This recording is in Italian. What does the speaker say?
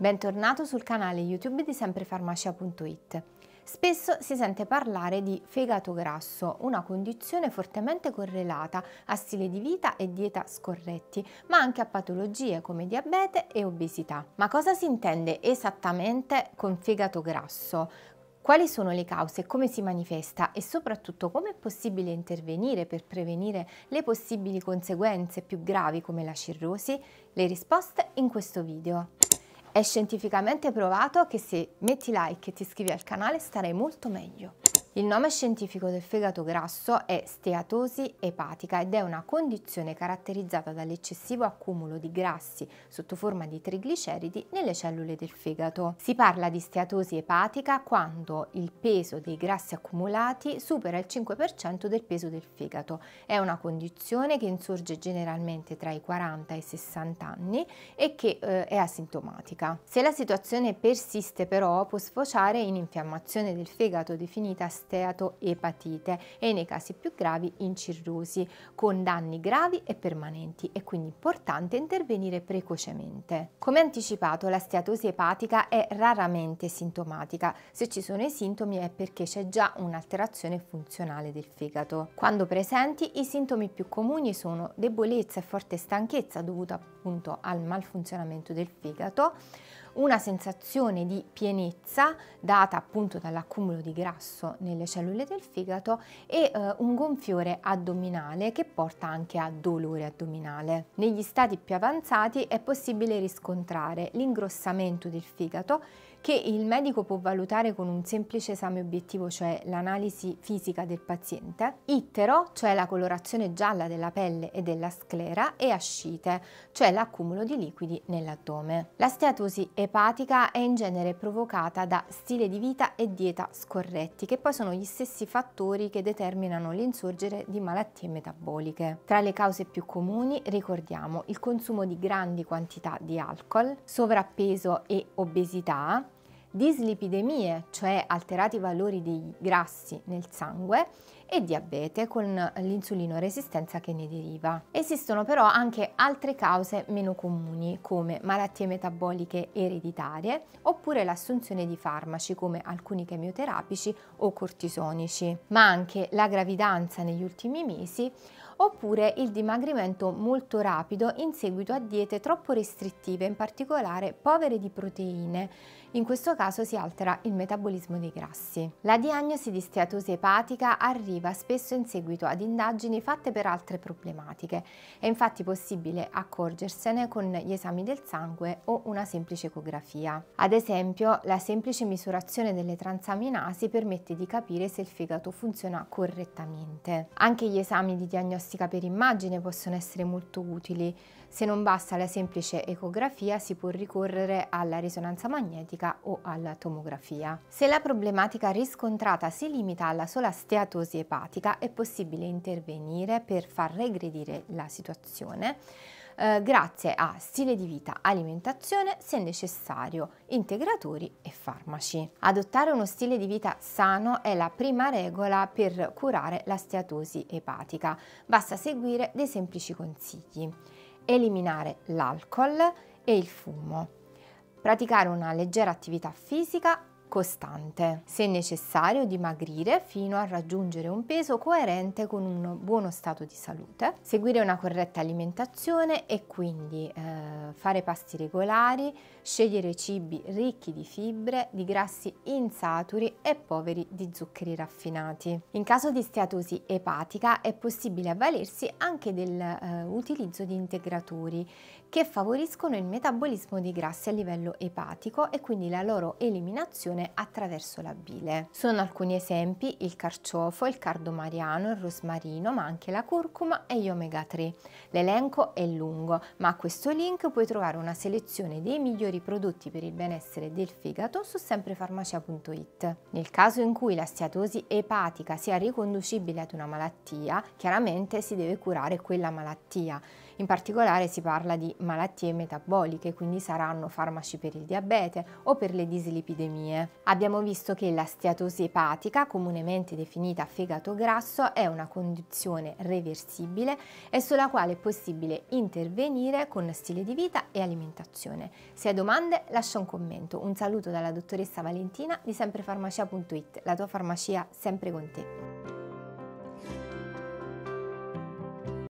Bentornato sul canale YouTube di semprefarmacia.it. Spesso si sente parlare di fegato grasso, una condizione fortemente correlata a stile di vita e dieta scorretti, ma anche a patologie come diabete e obesità. Ma cosa si intende esattamente con fegato grasso? Quali sono le cause, come si manifesta e soprattutto come è possibile intervenire per prevenire le possibili conseguenze più gravi come la cirrosi? Le risposte in questo video. È scientificamente provato che se metti like e ti iscrivi al canale starei molto meglio. Il nome scientifico del fegato grasso è steatosi epatica ed è una condizione caratterizzata dall'eccessivo accumulo di grassi sotto forma di trigliceridi nelle cellule del fegato. Si parla di steatosi epatica quando il peso dei grassi accumulati supera il 5% del peso del fegato. È una condizione che insorge generalmente tra i 40 e i 60 anni e che eh, è asintomatica. Se la situazione persiste però può sfociare in infiammazione del fegato definita steatoepatite e nei casi più gravi in cirrosi, con danni gravi e permanenti e quindi importante intervenire precocemente. Come anticipato, la steatosi epatica è raramente sintomatica. Se ci sono i sintomi è perché c'è già un'alterazione funzionale del fegato. Quando presenti, i sintomi più comuni sono debolezza e forte stanchezza dovuta appunto al malfunzionamento del fegato, una sensazione di pienezza data appunto dall'accumulo di grasso nelle cellule del fegato e eh, un gonfiore addominale che porta anche a dolore addominale. Negli stati più avanzati è possibile riscontrare l'ingrossamento del fegato che il medico può valutare con un semplice esame obiettivo, cioè l'analisi fisica del paziente, ittero, cioè la colorazione gialla della pelle e della sclera, e ascite, cioè l'accumulo di liquidi nell'addome. La steatosi epatica è in genere provocata da stile di vita e dieta scorretti, che poi sono gli stessi fattori che determinano l'insorgere di malattie metaboliche. Tra le cause più comuni ricordiamo il consumo di grandi quantità di alcol, sovrappeso e obesità, dislipidemie, cioè alterati valori dei grassi nel sangue, e diabete con l'insulino resistenza che ne deriva. Esistono però anche altre cause meno comuni come malattie metaboliche ereditarie oppure l'assunzione di farmaci come alcuni chemioterapici o cortisonici, ma anche la gravidanza negli ultimi mesi oppure il dimagrimento molto rapido in seguito a diete troppo restrittive, in particolare povere di proteine. In questo caso si altera il metabolismo dei grassi. La diagnosi di steatosi epatica arriva arriva spesso in seguito ad indagini fatte per altre problematiche. È infatti possibile accorgersene con gli esami del sangue o una semplice ecografia. Ad esempio, la semplice misurazione delle transaminasi permette di capire se il fegato funziona correttamente. Anche gli esami di diagnostica per immagine possono essere molto utili. Se non basta la semplice ecografia si può ricorrere alla risonanza magnetica o alla tomografia. Se la problematica riscontrata si limita alla sola steatosi e osteopatica è possibile intervenire per far regredire la situazione eh, grazie a stile di vita, alimentazione, se necessario, integratori e farmaci. Adottare uno stile di vita sano è la prima regola per curare la steatosi epatica. Basta seguire dei semplici consigli. Eliminare l'alcol e il fumo praticare una leggera attività fisica costante. Se necessario dimagrire fino a raggiungere un peso coerente con un buono stato di salute, seguire una corretta alimentazione e quindi eh, fare pasti regolari, scegliere cibi ricchi di fibre, di grassi insaturi e poveri di zuccheri raffinati. In caso di steatosi epatica è possibile avvalersi anche dell'utilizzo eh, di integratori che favoriscono il metabolismo di grassi a livello epatico e quindi la loro eliminazione digestione attraverso la bile. Sono alcuni esempi il carciofo, il cardo mariano, il rosmarino, ma anche la curcuma e gli omega 3. L'elenco è lungo, ma a questo link puoi trovare una selezione dei migliori prodotti per il benessere del fegato su semprefarmacia.it. Nel caso in cui la steatosi epatica sia riconducibile ad una malattia, chiaramente si deve curare quella malattia. In particolare si parla di malattie metaboliche, quindi saranno farmaci per il diabete o per le dislipidemie. Abbiamo visto che la steatosi epatica, comunemente definita fegato grasso, è una condizione reversibile e sulla quale è possibile intervenire con stile di vita e alimentazione. Se hai domande lascia un commento. Un saluto dalla dottoressa Valentina di sempre farmacia.it, la tua farmacia sempre con te.